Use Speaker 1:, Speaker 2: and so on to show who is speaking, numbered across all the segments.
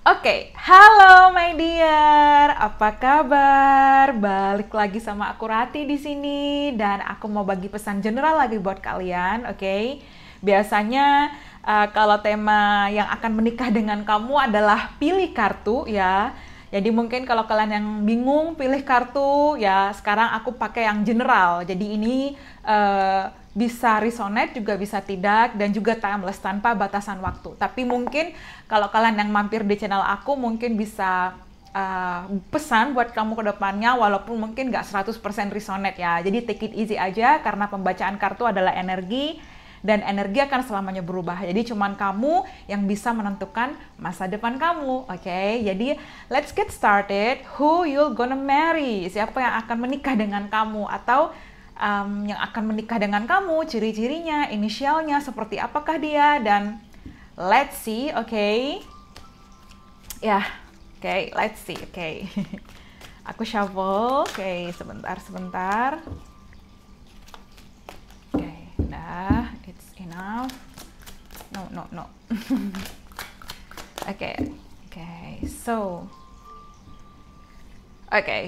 Speaker 1: Oke, okay. halo my dear, apa kabar? Balik lagi sama aku Rati di sini dan aku mau bagi pesan general lagi buat kalian, oke? Okay? Biasanya uh, kalau tema yang akan menikah dengan kamu adalah pilih kartu ya. Jadi mungkin kalau kalian yang bingung pilih kartu ya sekarang aku pakai yang general. Jadi ini uh, bisa resonate juga bisa tidak dan juga timeless tanpa batasan waktu. Tapi mungkin kalau kalian yang mampir di channel aku mungkin bisa uh, pesan buat kamu ke depannya walaupun mungkin nggak 100% resonate ya. Jadi take it easy aja karena pembacaan kartu adalah energi dan energi akan selamanya berubah. Jadi cuman kamu yang bisa menentukan masa depan kamu, oke? Okay? Jadi let's get started. Who you gonna marry? Siapa yang akan menikah dengan kamu atau um, yang akan menikah dengan kamu, ciri-cirinya, inisialnya, seperti apakah dia, dan let's see, oke. Okay. Ya, yeah, oke, okay, let's see, oke. Okay. Aku shuffle, oke, okay, sebentar, sebentar. Oke, okay, nah, it's enough. No, no, no. Oke, okay, oke, okay, so... Oke, okay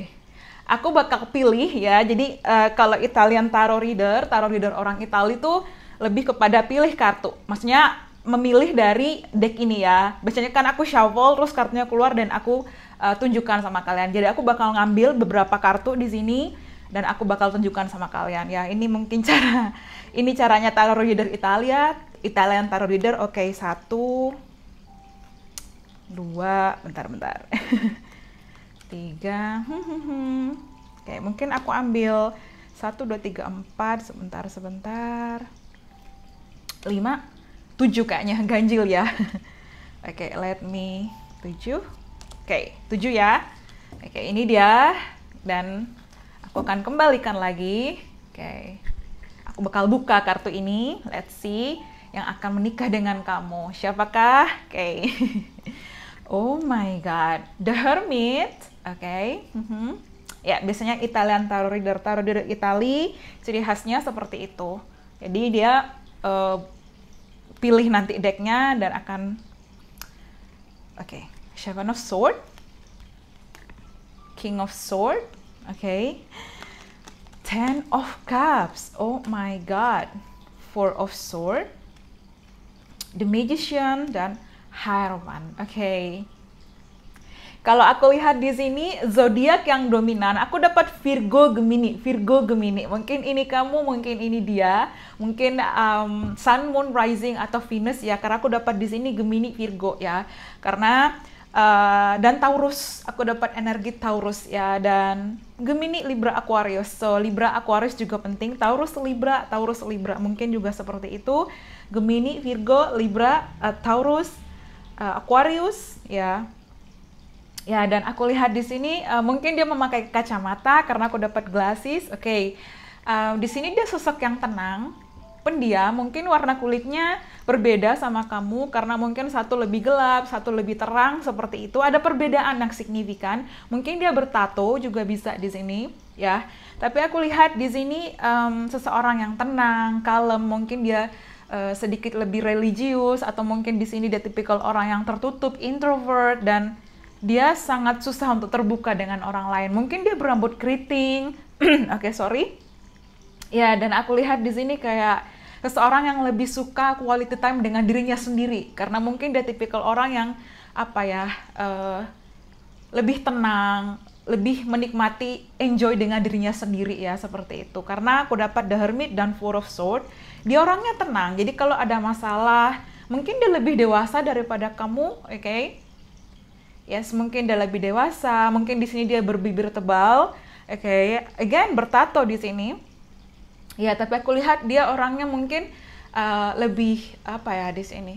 Speaker 1: aku bakal pilih ya. Jadi uh, kalau Italian tarot reader, tarot reader orang Italia itu lebih kepada pilih kartu. Maksudnya memilih dari deck ini ya. Biasanya kan aku shuffle terus kartunya keluar dan aku uh, tunjukkan sama kalian. Jadi aku bakal ngambil beberapa kartu di sini dan aku bakal tunjukkan sama kalian ya. Ini mungkin cara ini caranya tarot reader Italia, Italian tarot reader. Oke, okay, satu dua bentar bentar. tiga Oke, mungkin aku ambil satu dua tiga empat sebentar, sebentar. lima tujuh kayaknya, ganjil ya. Oke, let me tujuh Oke, okay, 7 ya. Oke, ini dia. Dan aku akan kembalikan lagi. Oke, aku bakal buka kartu ini. Let's see yang akan menikah dengan kamu. Siapakah? Oke. oh my God, The Hermit Oke. Okay. Mm -hmm. Ya, biasanya Italian Tarot Reader. Tarot Reader Itali ciri khasnya seperti itu. Jadi dia uh, pilih nanti decknya dan akan... Oke, okay. Seven of Sword. King of Sword. Oke. Okay. Ten of Cups. Oh my God. Four of Sword. The Magician dan Hierophant. Oke. Okay. Kalau aku lihat di sini zodiak yang dominan, aku dapat Virgo Gemini, Virgo Gemini. Mungkin ini kamu, mungkin ini dia, mungkin um, Sun, Moon, Rising atau Venus ya. Karena aku dapat di sini Gemini, Virgo ya. Karena uh, dan Taurus, aku dapat energi Taurus ya dan Gemini, Libra, Aquarius. So Libra, Aquarius juga penting. Taurus, Libra, Taurus, Libra mungkin juga seperti itu. Gemini, Virgo, Libra, uh, Taurus, uh, Aquarius ya. Ya, dan aku lihat di sini uh, mungkin dia memakai kacamata karena aku dapat glasses. Oke. Okay. Uh, eh, di sini dia sosok yang tenang, pendiam, mungkin warna kulitnya berbeda sama kamu karena mungkin satu lebih gelap, satu lebih terang seperti itu. Ada perbedaan yang signifikan. Mungkin dia bertato juga bisa di sini, ya. Tapi aku lihat di sini um, seseorang yang tenang, kalem, mungkin dia eh, sedikit lebih religius atau mungkin di sini dia tipikal orang yang tertutup, introvert dan dia sangat susah untuk terbuka dengan orang lain. Mungkin dia berambut keriting. Oke, okay, sorry. Ya, dan aku lihat di sini kayak seseorang yang lebih suka quality time dengan dirinya sendiri karena mungkin dia tipikal orang yang apa ya uh, lebih tenang, lebih menikmati enjoy dengan dirinya sendiri ya seperti itu. Karena aku dapat The Hermit dan Four of swords, dia orangnya tenang. Jadi kalau ada masalah, mungkin dia lebih dewasa daripada kamu, oke? Okay? yes ya, mungkin dia lebih dewasa mungkin di sini dia berbibir tebal oke okay. again bertato di sini ya tapi aku lihat dia orangnya mungkin uh, lebih apa ya di sini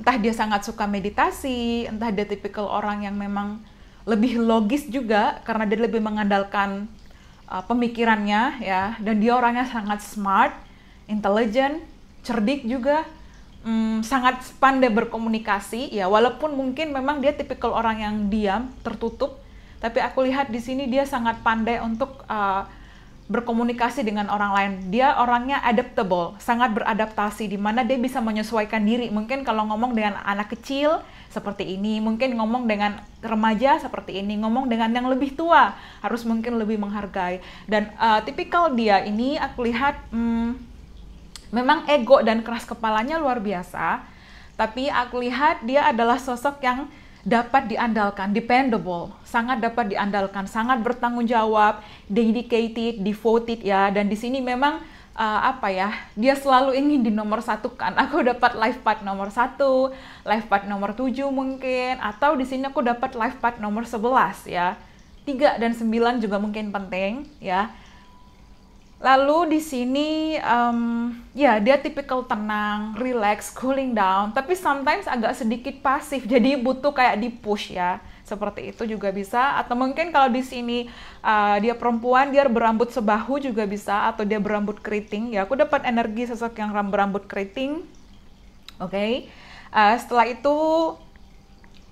Speaker 1: entah dia sangat suka meditasi entah dia tipikal orang yang memang lebih logis juga karena dia lebih mengandalkan uh, pemikirannya ya dan dia orangnya sangat smart, intelligent, cerdik juga mm, sangat pandai berkomunikasi ya walaupun mungkin memang dia tipikal orang yang diam tertutup tapi aku lihat di sini dia sangat pandai untuk uh, berkomunikasi dengan orang lain dia orangnya adaptable sangat beradaptasi di mana dia bisa menyesuaikan diri mungkin kalau ngomong dengan anak kecil seperti ini mungkin ngomong dengan remaja seperti ini ngomong dengan yang lebih tua harus mungkin lebih menghargai dan uh, tipikal dia ini aku lihat hmm, Memang ego dan keras kepalanya luar biasa, tapi aku lihat dia adalah sosok yang dapat diandalkan, dependable, sangat dapat diandalkan, sangat bertanggung jawab, dedicated, devoted ya. Dan di sini memang uh, apa ya, dia selalu ingin di nomor satu kan. Aku dapat life path nomor satu, life path nomor tujuh mungkin, atau di sini aku dapat life path nomor sebelas ya. Tiga dan sembilan juga mungkin penting ya Lalu di sini um, ya dia tipikal tenang, relax, cooling down, tapi sometimes agak sedikit pasif. Jadi butuh kayak di push ya. Seperti itu juga bisa atau mungkin kalau di sini uh, dia perempuan dia berambut sebahu juga bisa atau dia berambut keriting. Ya aku dapat energi sosok yang berambut keriting. Oke. Okay. Uh, eh, setelah itu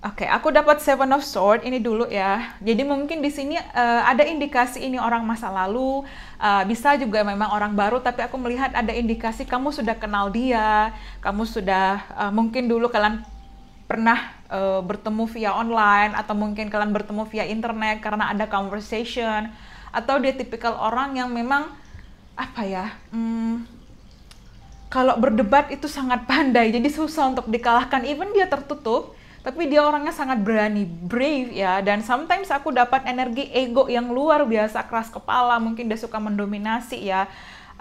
Speaker 1: Oke, okay, aku dapat Seven of Sword ini dulu ya. Jadi mungkin di sini uh, ada indikasi ini orang masa lalu, uh, bisa juga memang orang baru, tapi aku melihat ada indikasi kamu sudah kenal dia, kamu sudah uh, mungkin dulu kalian pernah uh, bertemu via online atau mungkin kalian bertemu via internet karena ada conversation atau dia tipikal orang yang memang apa ya? Hmm, kalau berdebat itu sangat pandai, jadi susah untuk dikalahkan. Even dia tertutup, tapi dia orangnya sangat berani, brave ya. Dan sometimes aku dapat energi ego yang luar biasa keras kepala, mungkin dia suka mendominasi ya.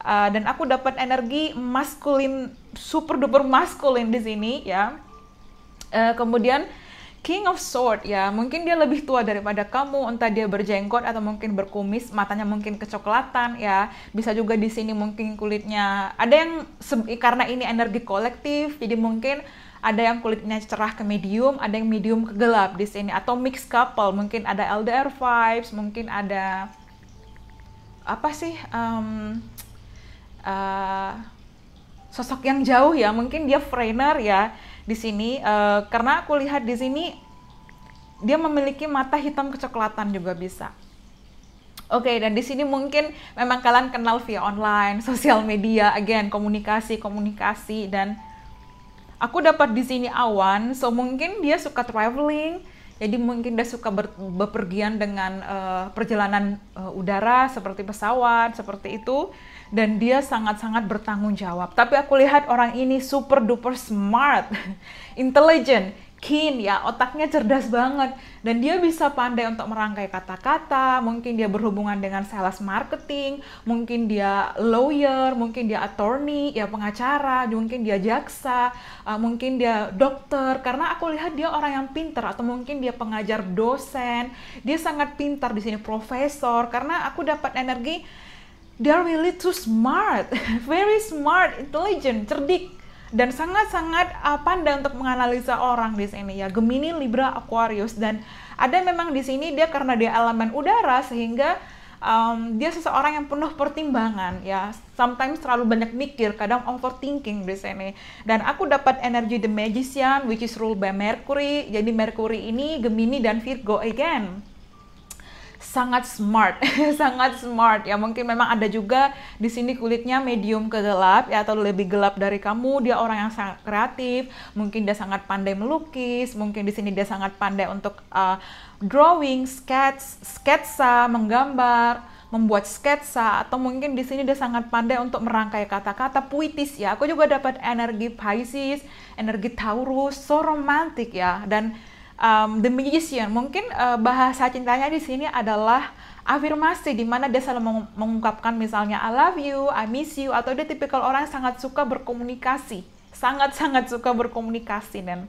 Speaker 1: Uh, dan aku dapat energi maskulin, super duper maskulin di sini ya. Uh, kemudian King of Sword ya, mungkin dia lebih tua daripada kamu, entah dia berjenggot atau mungkin berkumis, matanya mungkin kecoklatan ya. Bisa juga di sini mungkin kulitnya ada yang karena ini energi kolektif, jadi mungkin ada yang kulitnya cerah ke medium, ada yang medium ke gelap di sini atau mix couple, mungkin ada LDR vibes, mungkin ada apa sih um, uh, sosok yang jauh ya, mungkin dia frainer ya di sini uh, karena aku lihat di sini dia memiliki mata hitam kecoklatan juga bisa. Oke, okay, dan di sini mungkin memang kalian kenal via online, sosial media, again komunikasi, komunikasi dan aku dapat di sini awan so mungkin dia suka traveling jadi mungkin dia suka ber, bepergian dengan uh, perjalanan uh, udara seperti pesawat seperti itu dan dia sangat-sangat bertanggung jawab tapi aku lihat orang ini super duper smart intelligent keen ya otaknya cerdas banget dan dia bisa pandai untuk merangkai kata-kata, mungkin dia berhubungan dengan sales marketing, mungkin dia lawyer, mungkin dia attorney, ya pengacara, mungkin dia jaksa, eh, mungkin dia dokter karena aku lihat dia orang yang pintar atau mungkin dia pengajar dosen, dia sangat pintar di sini profesor karena aku dapat energi they're really too smart, very smart, intelligent, cerdik dan sangat-sangat uh, pandai untuk menganalisa orang di sini ya Gemini, Libra, Aquarius dan ada memang di sini dia karena dia elemen udara sehingga um, dia seseorang yang penuh pertimbangan ya sometimes terlalu banyak mikir kadang overthinking di sini dan aku dapat energi the magician which is ruled by Mercury jadi Mercury ini Gemini dan Virgo again sangat smart, sangat smart ya. Mungkin memang ada juga di sini kulitnya medium kegelap, ya atau lebih gelap dari kamu. Dia orang yang sangat kreatif, mungkin dia sangat pandai melukis, mungkin di sini dia sangat pandai untuk uh, drawing, sketch, sketsa, menggambar membuat sketsa atau mungkin di sini dia sangat pandai untuk merangkai kata-kata puitis ya. Aku juga dapat energi Pisces, energi Taurus, so romantik ya dan um, the magician. Mungkin uh, bahasa cintanya di sini adalah afirmasi di mana dia selalu mengungkapkan misalnya I love you, I miss you atau dia tipikal orang yang sangat suka berkomunikasi, sangat-sangat suka berkomunikasi dan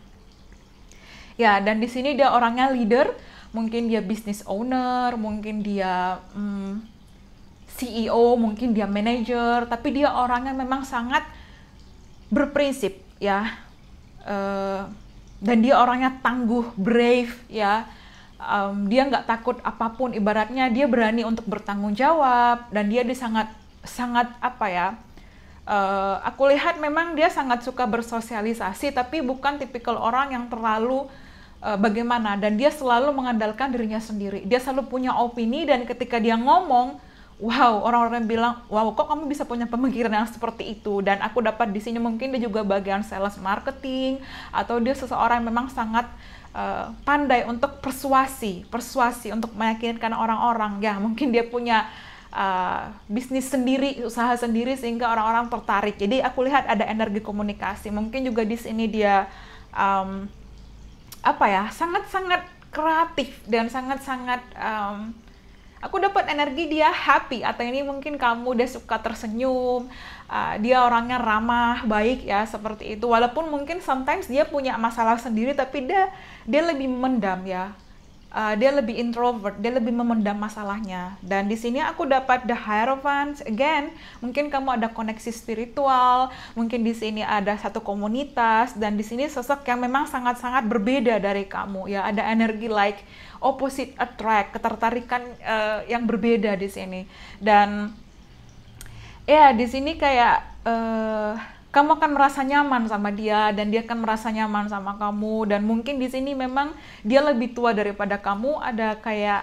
Speaker 1: ya dan di sini dia orangnya leader, mungkin dia business owner, mungkin dia hmm, CEO, mungkin dia manager, tapi dia orangnya memang sangat berprinsip ya. Uh, dan dia orangnya tangguh, brave ya. Um, dia nggak takut apapun, ibaratnya dia berani untuk bertanggung jawab dan dia sangat sangat apa ya? Uh, aku lihat memang dia sangat suka bersosialisasi, tapi bukan tipikal orang yang terlalu eh, bagaimana. Dan dia selalu mengandalkan dirinya sendiri. Dia selalu punya opini dan ketika dia ngomong wow orang-orang bilang wow kok kamu bisa punya pemikiran yang seperti itu dan aku dapat di sini mungkin dia juga bagian sales marketing atau dia seseorang yang memang sangat uh, pandai untuk persuasi persuasi untuk meyakinkan orang-orang ya mungkin dia punya Uh, bisnis sendiri, usaha sendiri sehingga orang-orang tertarik. Jadi aku lihat ada energi komunikasi. Mungkin juga di sini dia um, apa ya sangat-sangat kreatif dan sangat-sangat aku dapat energi dia happy atau ini mungkin kamu udah suka tersenyum uh, dia orangnya ramah baik ya seperti itu walaupun mungkin sometimes dia punya masalah sendiri tapi dia dia lebih mendam ya uh, dia lebih introvert, dia lebih memendam masalahnya. Dan di sini aku dapat the Hierophant again. Mungkin kamu ada koneksi spiritual, mungkin di sini ada satu komunitas dan di sini sosok yang memang sangat-sangat berbeda dari kamu. Ya, ada energi like opposite attract, ketertarikan uh, yang berbeda di sini. Dan ya di sini kayak uh, kamu akan merasa nyaman sama dia dan dia akan merasa nyaman sama kamu dan mungkin di sini memang dia lebih tua daripada kamu ada kayak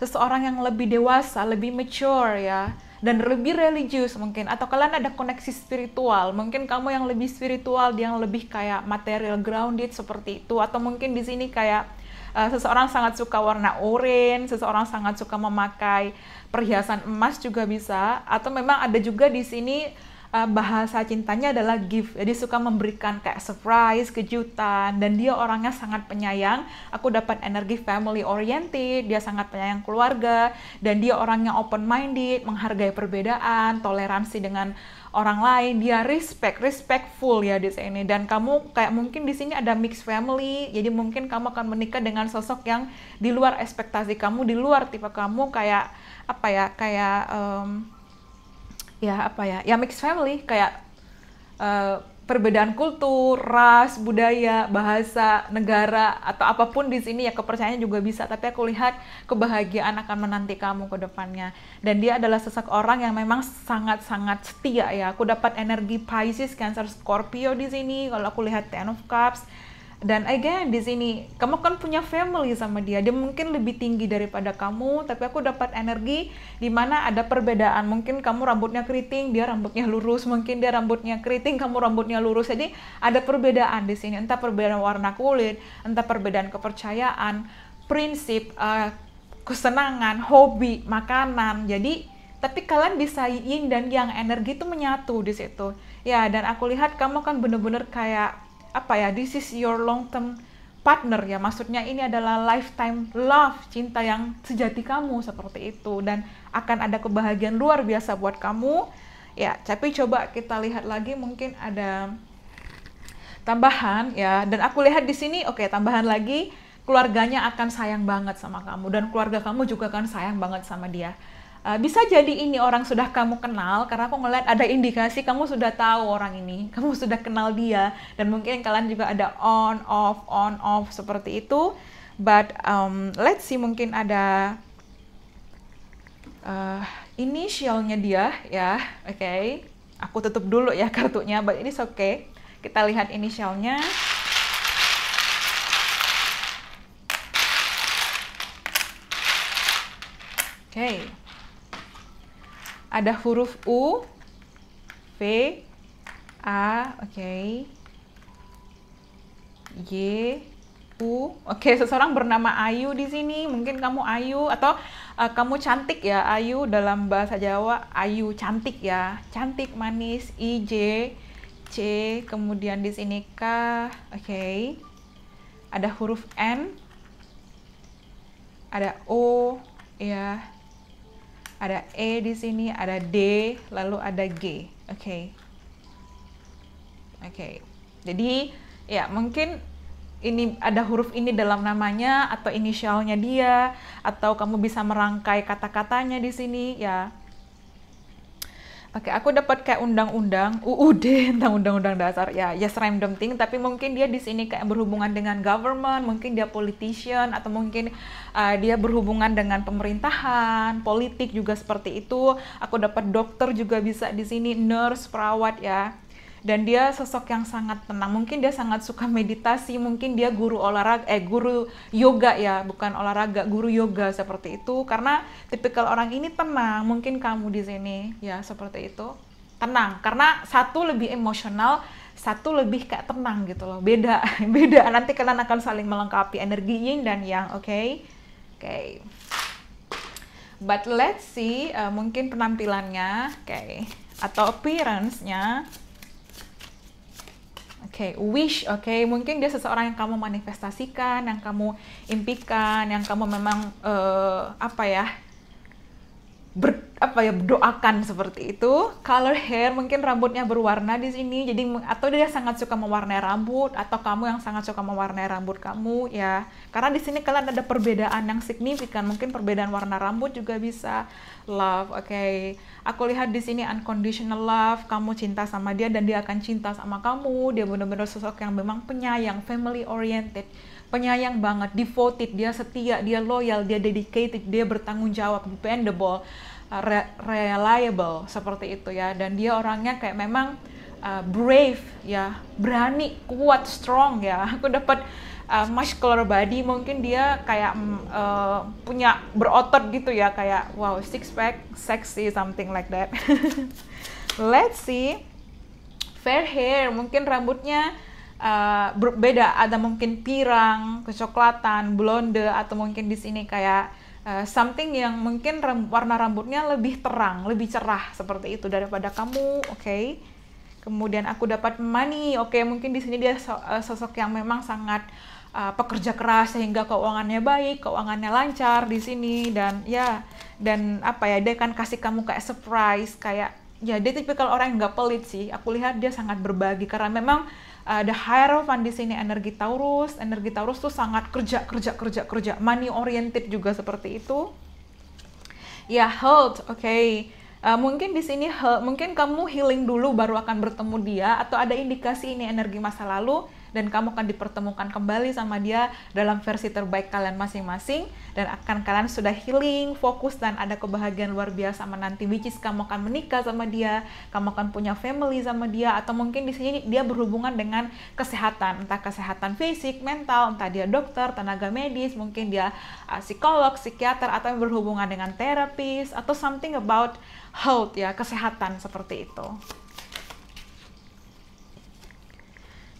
Speaker 1: seseorang yang lebih dewasa, lebih mature ya dan lebih religius mungkin atau kalian ada koneksi spiritual mungkin kamu yang lebih spiritual dia yang lebih kayak material grounded seperti itu atau mungkin di sini kayak Eh, seseorang sangat suka warna orange, seseorang sangat suka memakai perhiasan emas juga bisa atau memang ada juga di sini uh, bahasa cintanya adalah gift. Jadi suka memberikan kayak surprise, kejutan dan dia orangnya sangat penyayang. Aku dapat energi family oriented, dia sangat penyayang keluarga dan dia orangnya open minded, menghargai perbedaan, toleransi dengan orang lain dia respect respectful ya di sini dan kamu kayak mungkin di sini ada mixed family jadi mungkin kamu akan menikah dengan sosok yang di luar ekspektasi kamu di luar tipe kamu kayak apa ya kayak um, ya apa ya ya mixed family kayak uh, perbedaan kultur, ras, budaya, bahasa, negara, atau apapun di sini ya kepercayaannya juga bisa. Tapi aku lihat kebahagiaan akan menanti kamu ke depannya. Dan dia adalah sesak orang yang memang sangat-sangat setia ya. Aku dapat energi Pisces, Cancer, Scorpio di sini. Kalau aku lihat Ten of Cups, dan again di sini kamu kan punya family sama dia dia mungkin lebih tinggi daripada kamu tapi aku dapat energi di mana ada perbedaan mungkin kamu rambutnya keriting dia rambutnya lurus mungkin dia rambutnya keriting kamu rambutnya lurus jadi ada perbedaan di sini entah perbedaan warna kulit entah perbedaan kepercayaan prinsip uh, kesenangan hobi makanan jadi tapi kalian bisa yin dan yang energi itu menyatu di situ ya dan aku lihat kamu kan bener-bener kayak apa ya this is your long term partner ya maksudnya ini adalah lifetime love cinta yang sejati kamu seperti itu dan akan ada kebahagiaan luar biasa buat kamu ya tapi coba kita lihat lagi mungkin ada tambahan ya dan aku lihat di sini oke okay, tambahan lagi keluarganya akan sayang banget sama kamu dan keluarga kamu juga akan sayang banget sama dia Uh, bisa jadi ini orang sudah kamu kenal karena aku ngeliat ada indikasi kamu sudah tahu orang ini, kamu sudah kenal dia dan mungkin kalian juga ada on off on off seperti itu. But um, let's see mungkin ada uh, eh, inisialnya dia ya, oke. Okay. Aku tutup dulu ya kartunya, but ini oke. Okay. Kita lihat inisialnya. Oke. Okay ada huruf U, V, A, oke. Okay. Y, U. Oke, okay, seseorang bernama Ayu di sini. Mungkin kamu Ayu atau uh, kamu cantik ya, Ayu dalam bahasa Jawa Ayu cantik ya. Cantik, manis, I, J, C, kemudian di sini K. Oke. Okay. Ada huruf N. Ada O ya ada E di sini, ada D, lalu ada G. Oke. Okay. Oke. Okay. Jadi ya mungkin ini ada huruf ini dalam namanya atau inisialnya dia atau kamu bisa merangkai kata-katanya di sini ya. Oke, aku dapat kayak undang-undang UUD tentang undang-undang dasar. Ya, yes random thing, tapi mungkin dia di sini kayak berhubungan dengan government, mungkin dia politician atau mungkin uh, dia berhubungan dengan pemerintahan, politik juga seperti itu. Aku dapat dokter juga bisa di sini, nurse, perawat ya dan dia sosok yang sangat tenang. Mungkin dia sangat suka meditasi, mungkin dia guru olahraga eh guru yoga ya, bukan olahraga, guru yoga seperti itu karena tipikal orang ini tenang. Mungkin kamu di sini ya seperti itu. Tenang karena satu lebih emosional, satu lebih kayak tenang gitu loh. Beda, beda. Nanti kalian akan saling melengkapi energi yin dan yang, oke? Okay? Oke. Okay. But let's see uh, mungkin penampilannya, oke. Okay atau appearance-nya okay, wish, oke, okay, mungkin dia seseorang yang kamu manifestasikan, yang kamu impikan, yang kamu memang uh, apa ya apa ya doakan seperti itu color hair mungkin rambutnya berwarna di sini jadi atau dia sangat suka mewarnai rambut atau kamu yang sangat suka mewarnai rambut kamu ya karena di sini kalian ada perbedaan yang signifikan mungkin perbedaan warna rambut juga bisa love oke okay. aku lihat di sini unconditional love kamu cinta sama dia dan dia akan cinta sama kamu dia benar-benar sosok yang memang penyayang family oriented penyayang banget, devoted, dia setia, dia loyal, dia dedicated, dia bertanggung jawab, dependable re reliable seperti itu ya dan dia orangnya kayak memang uh, brave ya berani kuat strong ya aku dapat uh, muscular body mungkin dia kayak mm, uh, punya berotot gitu ya kayak wow six pack sexy something like that let's see fair hair mungkin rambutnya uh, berbeda ada mungkin pirang kecoklatan blonde atau mungkin di sini kayak Eh, something yang mungkin warna rambutnya lebih terang, lebih cerah seperti itu daripada kamu, oke. Okay? Kemudian aku dapat money, oke. Okay, mungkin di sini dia eh, sosok yang memang sangat uh, pekerja keras sehingga keuangannya baik, keuangannya lancar di sini dan ya dan apa ya dia kan kasih kamu kayak surprise kayak ya dia tipikal orang yang nggak pelit sih. Aku lihat dia sangat berbagi karena memang uh, the Hierophant di sini energi Taurus. Energi Taurus tuh sangat kerja, kerja, kerja, kerja. Money oriented juga seperti itu. Ya, health, oke. Okay. Uh, eh, mungkin di sini mungkin kamu healing dulu baru akan bertemu dia atau ada indikasi ini energi masa lalu dan kamu akan dipertemukan kembali sama dia dalam versi terbaik kalian masing-masing dan akan kalian sudah healing, fokus dan ada kebahagiaan luar biasa menanti which is kamu akan menikah sama dia, kamu akan punya family sama dia atau mungkin di sini dia berhubungan dengan kesehatan, entah kesehatan fisik, mental, entah dia dokter, tenaga medis, mungkin dia uh, psikolog, psikiater atau yang berhubungan dengan terapis atau something about health ya, kesehatan seperti itu.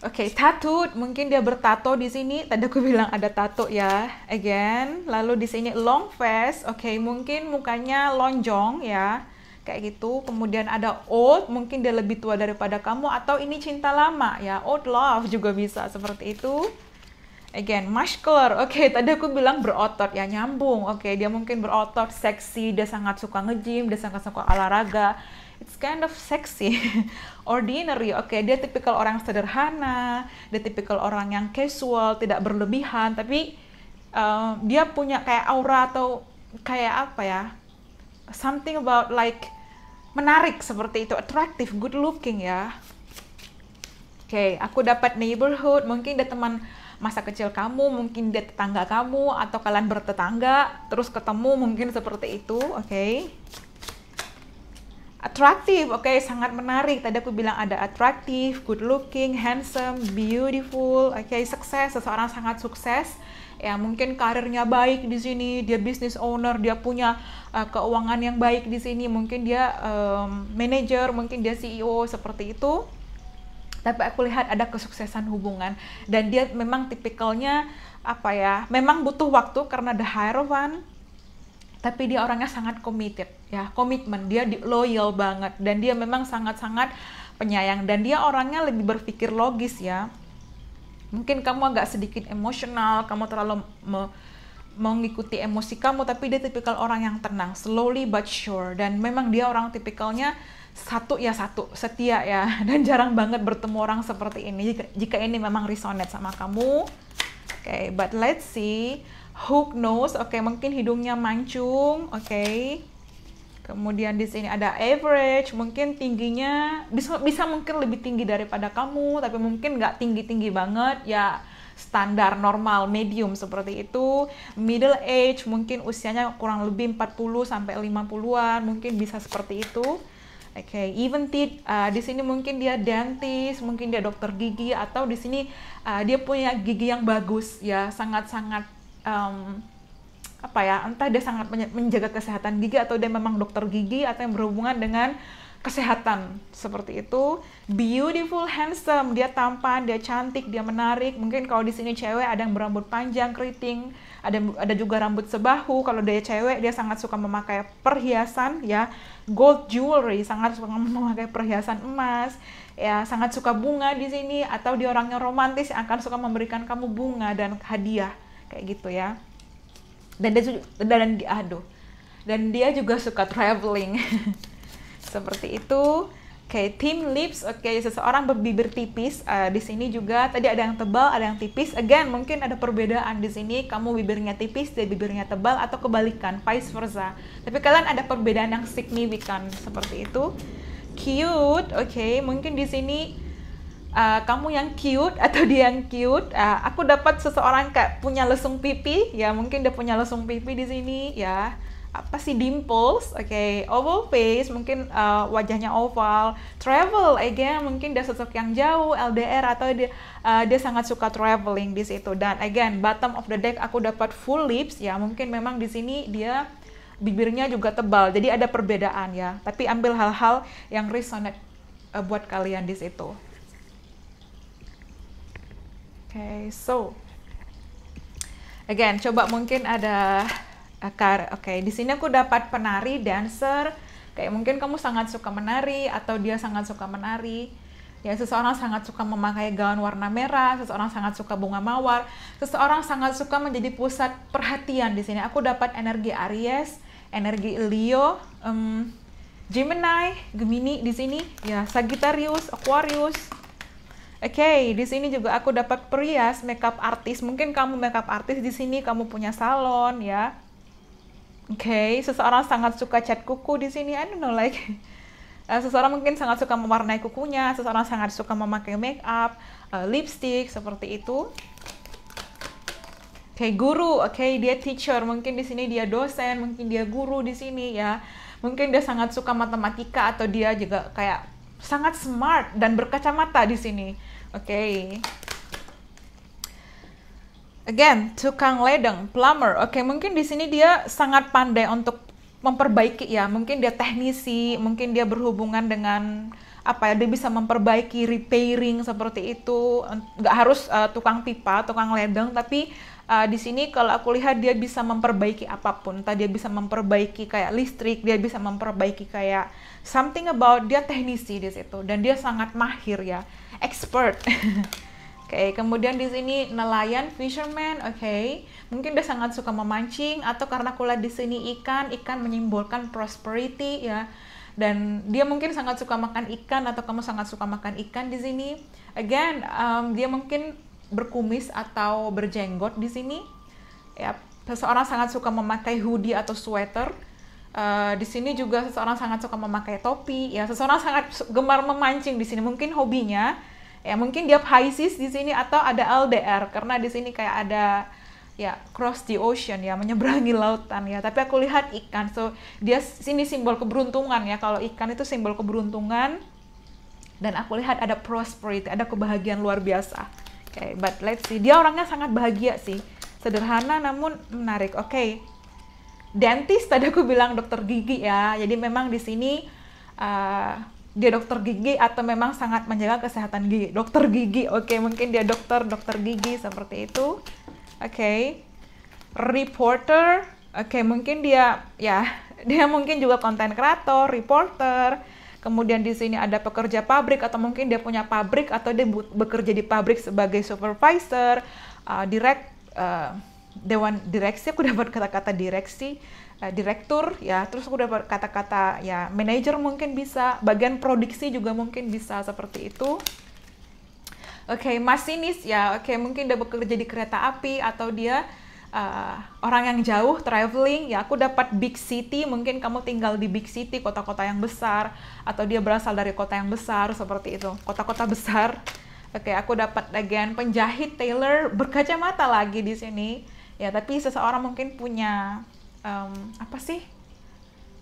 Speaker 1: Oke, okay, mungkin dia bertato di sini. Tadi aku bilang ada tato ya. Again, lalu di sini long face. Oke, okay, mungkin mukanya lonjong ya. Kayak gitu. Kemudian ada old, mungkin dia lebih tua daripada kamu atau ini cinta lama ya. Old love juga bisa seperti itu. Again, muscular. Oke, okay, tadi aku bilang berotot ya, nyambung. Oke, okay, dia mungkin berotot, seksi, dia sangat suka nge-gym, dia sangat suka olahraga it's kind of sexy, ordinary. Oke, okay, dia tipikal orang sederhana, dia tipikal orang yang casual, tidak berlebihan, tapi uh, dia punya kayak aura atau kayak apa ya, something about like menarik seperti itu, attractive, good looking ya. Oke, okay, aku dapat neighborhood, mungkin dia teman masa kecil kamu, mungkin dia tetangga kamu, atau kalian bertetangga, terus ketemu mungkin seperti itu, oke? Okay? atraktif, oke, okay, sangat menarik. Tadi aku bilang ada atraktif, good looking, handsome, beautiful, oke, okay, sukses, seseorang sangat sukses. Ya, mungkin karirnya baik di sini, dia business owner, dia punya uh, keuangan yang baik di sini, mungkin dia um, manager, mungkin dia CEO seperti itu. Tapi aku lihat ada kesuksesan hubungan dan dia memang tipikalnya apa ya? Memang butuh waktu karena the Hierophant tapi dia orangnya sangat committed ya komitmen dia loyal banget dan dia memang sangat-sangat penyayang dan dia orangnya lebih berpikir logis ya mungkin kamu agak sedikit emosional kamu terlalu me mengikuti emosi kamu tapi dia tipikal orang yang tenang slowly but sure dan memang dia orang tipikalnya satu ya satu setia ya dan jarang banget bertemu orang seperti ini jika, jika ini memang resonate sama kamu oke okay, but let's see hook nose, oke okay, mungkin hidungnya mancung, oke. Okay. Kemudian di sini ada average, mungkin tingginya bisa bisa mungkin lebih tinggi daripada kamu, tapi mungkin nggak tinggi-tinggi banget, ya standar normal medium seperti itu. Middle age mungkin usianya kurang lebih 40 sampai 50-an, mungkin bisa seperti itu. Oke, okay. even teeth, uh, di sini mungkin dia dentist, mungkin dia dokter gigi atau di sini uh, dia punya gigi yang bagus ya, sangat-sangat um, apa ya entah dia sangat menjaga kesehatan gigi atau dia memang dokter gigi atau yang berhubungan dengan kesehatan seperti itu beautiful handsome dia tampan dia cantik dia menarik mungkin kalau di sini cewek ada yang berambut panjang keriting ada ada juga rambut sebahu kalau dia cewek dia sangat suka memakai perhiasan ya gold jewelry sangat suka memakai perhiasan emas ya sangat suka bunga di sini atau dia orangnya romantis akan suka memberikan kamu bunga dan hadiah kayak gitu ya dan dia dan dia aduh dan dia juga suka traveling seperti itu oke okay, lips oke okay, seseorang berbibir tipis uh, di sini juga tadi ada yang tebal ada yang tipis again mungkin ada perbedaan di sini kamu bibirnya tipis dia bibirnya tebal atau kebalikan vice versa tapi kalian ada perbedaan yang signifikan seperti itu cute oke okay, mungkin di sini uh, kamu yang cute atau dia yang cute. Uh, aku dapat seseorang kayak punya lesung pipi, ya mungkin dia punya lesung pipi di sini, ya apa sih dimples, oke, okay. oval face mungkin uh, wajahnya oval, travel again mungkin dia sosok yang jauh LDR atau dia uh, dia sangat suka traveling di situ dan again bottom of the deck aku dapat full lips ya mungkin memang di sini dia bibirnya juga tebal jadi ada perbedaan ya tapi ambil hal-hal yang resonate uh, buat kalian di situ okay, so again coba mungkin ada akar. Eh, Oke, okay, di sini aku dapat penari dancer. Kayak mungkin kamu sangat suka menari atau dia sangat suka menari. Ya, seseorang sangat suka memakai gaun warna merah, seseorang sangat suka bunga mawar, seseorang sangat suka menjadi pusat perhatian di sini. Aku dapat energi Aries, energi Leo, um, Gemini, Gemini di sini, ya Sagittarius, Aquarius, okay, di sini juga aku dapat perias makeup artis. Mungkin kamu makeup artis di sini kamu punya salon ya. Oke, okay, seseorang sangat suka cat kuku di sini. I don't know like eh, seseorang mungkin sangat suka mewarnai kukunya, seseorang sangat suka memakai makeup, up, uh, eh, lipstick seperti itu. Oke, okay, guru, oke, okay, dia teacher, mungkin di sini dia dosen, mungkin dia guru di sini ya. Mungkin dia sangat suka matematika atau dia juga kayak sangat smart dan berkacamata di sini. Okay. Again, tukang ledeng, plumber. Oke, okay, mungkin di sini dia sangat pandai untuk memperbaiki ya. Mungkin dia teknisi, mungkin dia berhubungan dengan apa ya dia bisa memperbaiki repairing seperti itu nggak harus uh, tukang pipa tukang ledeng tapi uh, di sini kalau aku lihat dia bisa memperbaiki apapun. Entah dia bisa memperbaiki kayak listrik, dia bisa memperbaiki kayak something about dia teknisi di situ dan dia sangat mahir ya, expert. Oke, okay, kemudian di sini nelayan, fisherman, oke. Okay. Mungkin dia sangat suka memancing atau karena aku di sini ikan, ikan menyimbolkan prosperity ya. Dan dia mungkin sangat suka makan ikan atau kamu sangat suka makan ikan di sini. Again, um, dia mungkin berkumis atau berjenggot di sini. Ya, seseorang sangat suka memakai hoodie atau sweater. Uh, di sini juga seseorang sangat suka memakai topi. Ya, seseorang sangat gemar memancing di sini. Mungkin hobinya ya mungkin dia Pisces di sini atau ada LDR karena di sini kayak ada ya cross the ocean ya menyeberangi lautan ya tapi aku lihat ikan so dia sini simbol keberuntungan ya kalau ikan itu simbol keberuntungan dan aku lihat ada prosperity ada kebahagiaan luar biasa okay, but let's see. Dia orangnya sangat bahagia sih. Sederhana namun menarik. Oke. Okay. Dentist tadi aku bilang dokter gigi ya. Jadi memang di sini uh, dia dokter gigi atau memang sangat menjaga kesehatan gigi. Dokter gigi. Oke, okay, mungkin dia dokter, dokter gigi seperti itu. Oke. Okay. Reporter. Oke, okay, mungkin dia ya, dia mungkin juga konten kreator, reporter kemudian di sini ada pekerja pabrik atau mungkin dia punya pabrik atau dia bekerja di pabrik sebagai supervisor, uh, direct, uh, dewan direksi, aku dapat kata-kata direksi, uh, direktur ya, terus aku dapat kata-kata ya manajer mungkin bisa, bagian produksi juga mungkin bisa seperti itu. Oke, okay, masinis ya, oke okay, mungkin dia bekerja di kereta api atau dia uh, orang yang jauh traveling ya aku dapat big city mungkin kamu tinggal di big city kota-kota yang besar atau dia berasal dari kota yang besar seperti itu kota-kota besar oke okay, aku dapat bagian penjahit tailor berkacamata lagi di sini ya tapi seseorang mungkin punya um, apa sih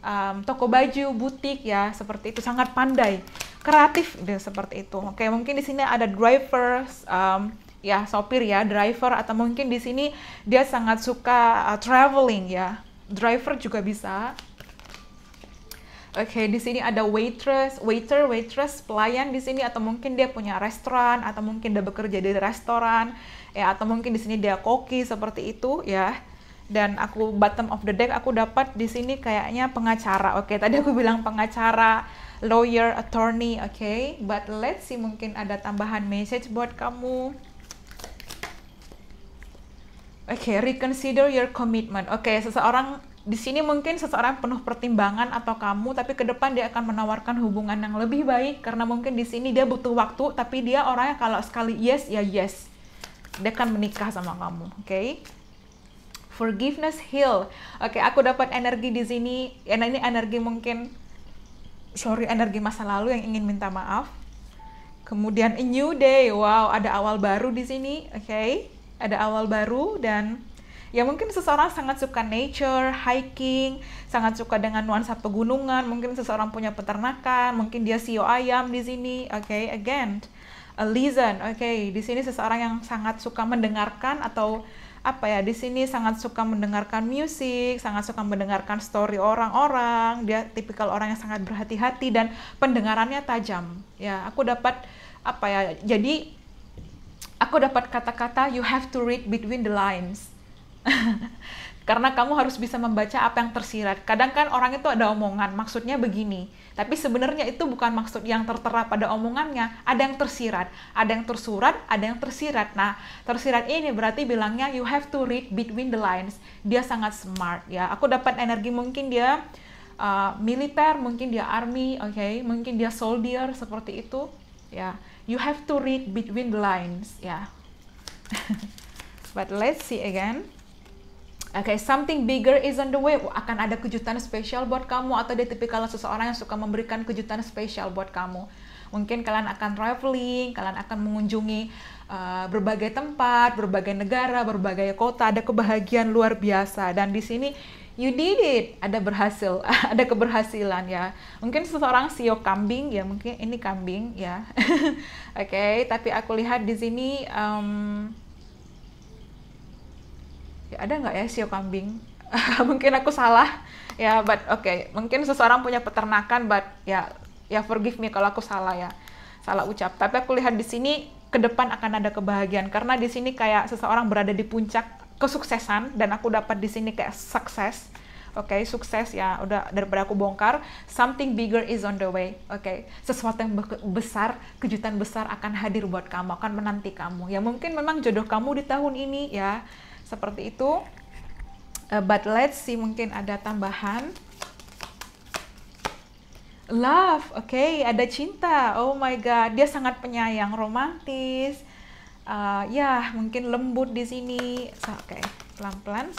Speaker 1: um, toko baju butik ya seperti itu sangat pandai kreatif deh seperti itu oke mungkin di sini ada drivers um, ya sopir ya driver atau mungkin di sini dia sangat suka uh, traveling ya driver juga bisa Oke, okay, di sini ada waitress, waiter, waitress, pelayan di sini atau mungkin dia punya restoran atau mungkin dia bekerja di restoran ya atau mungkin di sini dia koki seperti itu ya. Dan aku bottom of the deck aku dapat di sini kayaknya pengacara. Oke, okay, tadi aku bilang pengacara, lawyer, attorney, oke. Okay? But let's see mungkin ada tambahan message buat kamu okay, reconsider your commitment. Oke, okay, seseorang di sini mungkin seseorang penuh pertimbangan atau kamu, tapi ke depan dia akan menawarkan hubungan yang lebih baik karena mungkin di sini dia butuh waktu, tapi dia orangnya kalau sekali yes ya yes, dia akan menikah sama kamu. Oke. Okay? Forgiveness heal. Oke, okay, aku dapat energi di sini. Ya, nah, ini energi mungkin sorry energi masa lalu yang ingin minta maaf. Kemudian a new day. Wow, ada awal baru di sini. Oke. Okay? ada awal baru dan ya mungkin seseorang sangat suka nature, hiking, sangat suka dengan nuansa pegunungan, mungkin seseorang punya peternakan, mungkin dia CEO ayam di sini, oke, okay, again, a listen, oke, okay, di sini seseorang yang sangat suka mendengarkan atau apa ya, di sini sangat suka mendengarkan musik, sangat suka mendengarkan story orang-orang, dia tipikal orang yang sangat berhati-hati dan pendengarannya tajam, ya, aku dapat apa ya, jadi aku dapat kata-kata you have to read between the lines. Karena kamu harus bisa membaca apa yang tersirat. Kadang kan orang itu ada omongan, maksudnya begini. Tapi sebenarnya itu bukan maksud yang tertera pada omongannya. Ada yang tersirat, ada yang tersurat, ada yang tersirat. Nah, tersirat ini berarti bilangnya you have to read between the lines. Dia sangat smart ya. Aku dapat energi mungkin dia uh, militer, mungkin dia army, oke, okay? mungkin dia soldier seperti itu ya you have to read between the lines yeah but let's see again Okay, something bigger is on the way. Akan ada kejutan spesial buat kamu atau dia tipikal seseorang yang suka memberikan kejutan spesial buat kamu. Mungkin kalian akan traveling, kalian akan mengunjungi uh, berbagai tempat, berbagai negara, berbagai kota. Ada kebahagiaan luar biasa. Dan di sini you did it, ada berhasil, ada keberhasilan ya. Mungkin seseorang CEO kambing ya, mungkin ini kambing ya. Oke, okay, tapi aku lihat di sini um, ya ada nggak ya CEO kambing? mungkin aku salah ya, but oke, okay. mungkin seseorang punya peternakan, but ya ya forgive me kalau aku salah ya, salah ucap. Tapi aku lihat di sini ke depan akan ada kebahagiaan karena di sini kayak seseorang berada di puncak kesuksesan dan aku dapat di sini kayak sukses Oke, okay, sukses ya udah daripada aku bongkar, something bigger is on the way. Oke, okay. sesuatu yang besar, kejutan besar akan hadir buat kamu, akan menanti kamu. Ya mungkin memang jodoh kamu di tahun ini ya. Seperti itu. Uh, but let's see mungkin ada tambahan. Love, oke, okay, ada cinta. Oh my god, dia sangat penyayang, romantis uh, ya mungkin lembut di sini oke okay, pelan-pelan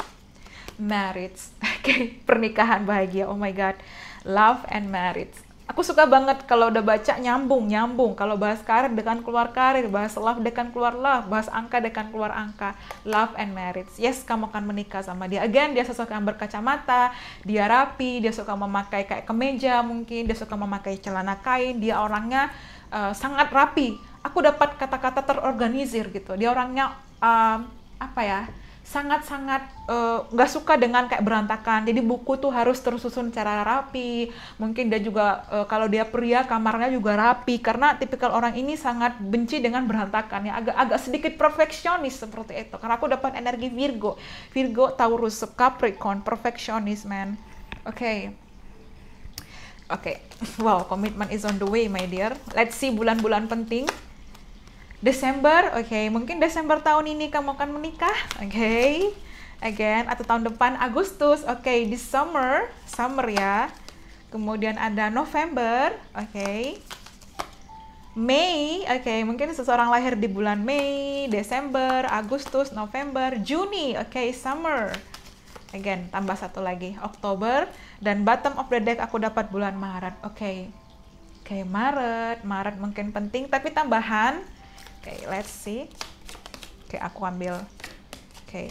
Speaker 1: marriage oke okay, pernikahan bahagia oh my god love and marriage aku suka banget kalau udah baca nyambung nyambung kalau bahas karir dengan keluar karir bahas love dengan keluar love bahas angka dengan keluar angka love and marriage yes kamu akan menikah sama dia again dia sosok yang berkacamata dia rapi dia suka memakai kayak kemeja mungkin dia suka memakai celana kain dia orangnya uh, sangat rapi aku dapat kata-kata terorganisir gitu dia orangnya um, apa ya sangat-sangat uh, nggak -sangat, uh, suka dengan kayak berantakan. Jadi buku tuh harus tersusun secara rapi. Mungkin dia juga uh, kalau dia pria kamarnya juga rapi karena tipikal orang ini sangat benci dengan berantakan ya agak-agak sedikit perfeksionis seperti itu. Karena aku dapat energi Virgo. Virgo, Taurus, Capricorn, perfeksionis man. Oke. Okay. Oke. Okay. Wow, commitment is on the way my dear. Let's see bulan-bulan penting. Desember, oke, okay. mungkin Desember tahun ini kamu akan menikah, oke, okay. again, atau tahun depan Agustus, oke, okay. this summer, summer ya, kemudian ada November, oke, okay. Mei, oke, okay. mungkin seseorang lahir di bulan Mei, Desember, Agustus, November, Juni, oke, okay. summer, again, tambah satu lagi, Oktober, dan bottom of the deck aku dapat bulan Maret, oke, okay. oke, okay, Maret, Maret mungkin penting, tapi tambahan, Oke, okay, let's see. Oke, okay, aku ambil. Oke. Okay.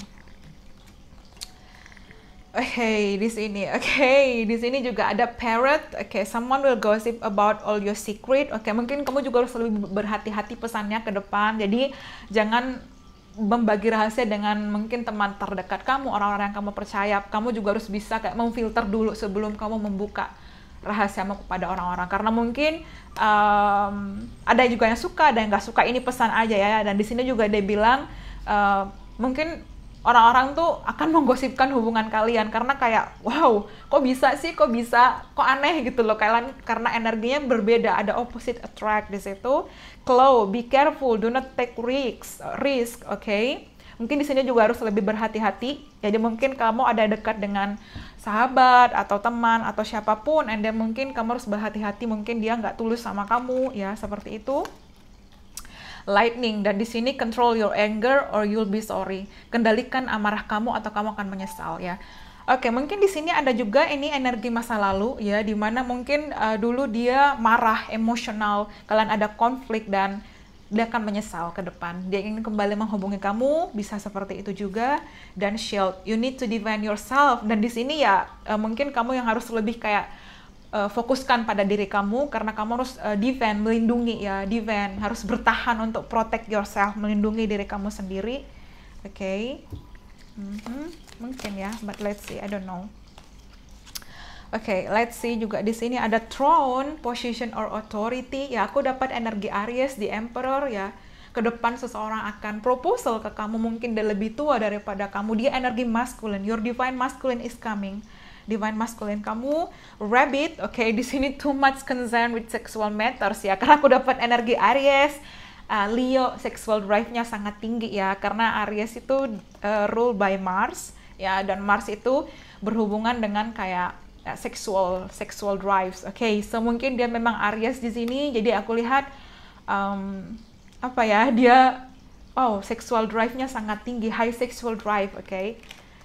Speaker 1: Oke, okay, di sini. Oke, okay, di sini juga ada parrot. Oke, okay, someone will gossip about all your secret. Oke, okay, mungkin kamu juga harus lebih berhati-hati pesannya ke depan. Jadi, jangan membagi rahasia dengan mungkin teman terdekat kamu, orang-orang yang kamu percaya. Kamu juga harus bisa kayak memfilter dulu sebelum kamu membuka rahasiamu kepada orang-orang karena mungkin um, ada juga yang suka ada yang nggak suka ini pesan aja ya dan di sini juga dia bilang uh, mungkin orang-orang tuh akan menggosipkan hubungan kalian karena kayak wow kok bisa sih kok bisa kok aneh gitu loh kalian karena energinya berbeda ada opposite attract di situ Chloe be careful do not take risks risk oke okay? mungkin di sini juga harus lebih berhati-hati jadi mungkin kamu ada dekat dengan sahabat atau teman atau siapapun and then mungkin kamu harus berhati-hati mungkin dia nggak tulus sama kamu ya seperti itu lightning dan di sini control your anger or you'll be sorry kendalikan amarah kamu atau kamu akan menyesal ya Oke, mungkin di sini ada juga ini energi masa lalu ya, dimana mungkin uh, dulu dia marah, emosional, kalian ada konflik dan dia akan menyesal ke depan. Dia ingin kembali menghubungi kamu, bisa seperti itu juga. Dan shield, you need to defend yourself. Dan di sini ya eh, mungkin kamu yang harus lebih kayak uh, fokuskan pada diri kamu karena kamu harus uh, defend, melindungi ya, defend, harus bertahan untuk protect yourself, melindungi diri kamu sendiri. Oke. Okay. Mm -hmm. Mungkin ya, but let's see, I don't know. Oke, okay, let's see juga di sini ada throne, position or authority. Ya, aku dapat energi Aries di Emperor ya. Ke depan seseorang akan proposal ke kamu mungkin dia lebih tua daripada kamu. Dia energi masculine. Your divine masculine is coming. Divine masculine kamu rabbit. Oke, okay, di sini too much concern with sexual matters ya. Karena aku dapat energi Aries. Uh, Leo sexual drive-nya sangat tinggi ya karena Aries itu uh, rule by Mars ya dan Mars itu berhubungan dengan kayak ya, sexual sexual drives. Oke, okay, so mungkin dia memang Aries di sini. Jadi aku lihat um, apa ya dia wow sexual drive-nya sangat tinggi, high sexual drive. Oke, okay?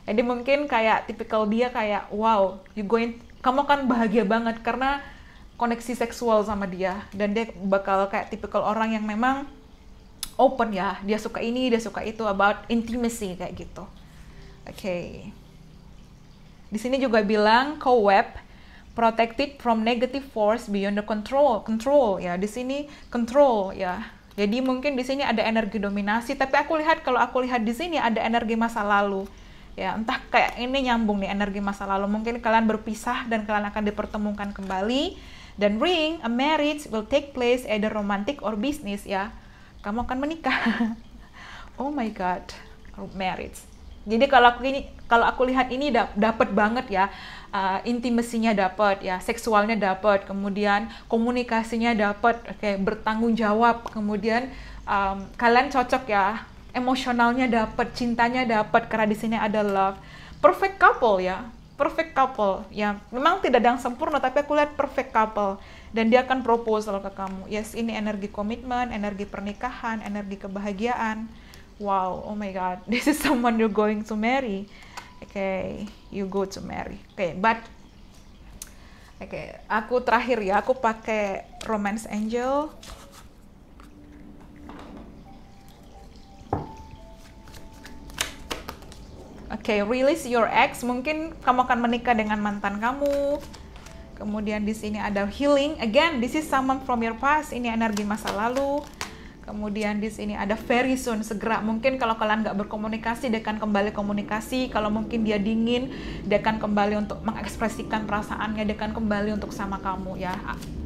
Speaker 1: jadi mungkin kayak tipikal dia kayak wow you going kamu kan bahagia banget karena koneksi seksual sama dia dan dia bakal kayak tipikal orang yang memang open ya dia suka ini dia suka itu about intimacy kayak gitu oke okay. Di sini juga bilang co-web protected from negative force beyond the control. Control ya, di sini control ya. Jadi mungkin di sini ada energi dominasi, tapi aku lihat kalau aku lihat di sini ada energi masa lalu. Ya, entah kayak ini nyambung nih energi masa lalu. Mungkin kalian berpisah dan kalian akan dipertemukan kembali. Dan ring, a marriage will take place either romantic or business ya. Kamu akan menikah. oh my god, oh, marriage. Jadi kalau aku ini kalau aku lihat ini dapat banget ya uh, intimasinya dapat ya, seksualnya dapat, kemudian komunikasinya dapat, oke okay, bertanggung jawab, kemudian um, kalian cocok ya, emosionalnya dapat, cintanya dapat karena di sini ada love. Perfect couple ya, perfect couple ya memang tidak ada yang sempurna tapi aku lihat perfect couple dan dia akan proposal ke kamu yes ini energi komitmen energi pernikahan energi kebahagiaan wow oh my god this is someone you're going to marry okay you go to marry okay but okay aku terakhir ya aku pakai romance angel okay, release your ex. Mungkin kamu akan menikah dengan mantan kamu. Kemudian di sini ada healing. Again, this is someone from your past. Ini energi masa lalu. Kemudian di sini ada very soon, segera. Mungkin kalau kalian nggak berkomunikasi, dia akan kembali komunikasi. Kalau mungkin dia dingin, dia akan kembali untuk mengekspresikan perasaannya. Dia akan kembali untuk sama kamu ya.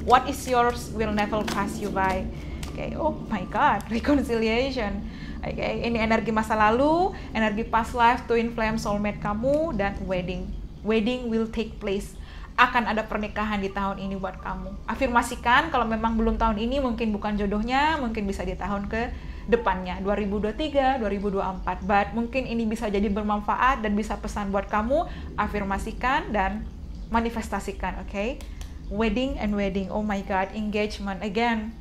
Speaker 1: What is yours will never pass you by. Oke, okay. oh my God, reconciliation. Oke, okay. ini energi masa lalu energi past life, twin flame soulmate kamu, dan wedding. Wedding will take place akan ada pernikahan di tahun ini buat kamu. Afirmasikan kalau memang belum tahun ini mungkin bukan jodohnya, mungkin bisa di tahun ke depannya 2023, 2024. But mungkin ini bisa jadi bermanfaat dan bisa pesan buat kamu. Afirmasikan dan manifestasikan, oke? Okay? Wedding and wedding. Oh my god, engagement again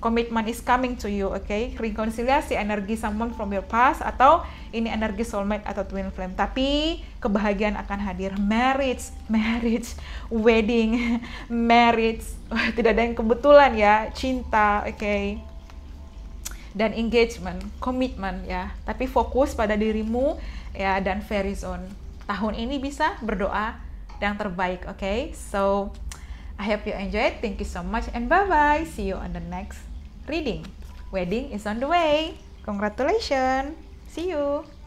Speaker 1: commitment is coming to you, oke? Okay? Rekonsiliasi energi someone from your past atau ini energi soulmate atau twin flame. Tapi kebahagiaan akan hadir. Marriage, marriage, wedding, marriage. Tidak ada yang kebetulan ya. Cinta, oke? Okay? Dan engagement, komitmen ya. Tapi fokus pada dirimu ya dan very zone. Tahun ini bisa berdoa yang terbaik, oke? Okay? So I hope you enjoy. Thank you so much and bye bye. See you on the next reading. Wedding is on the way. Congratulations. See you.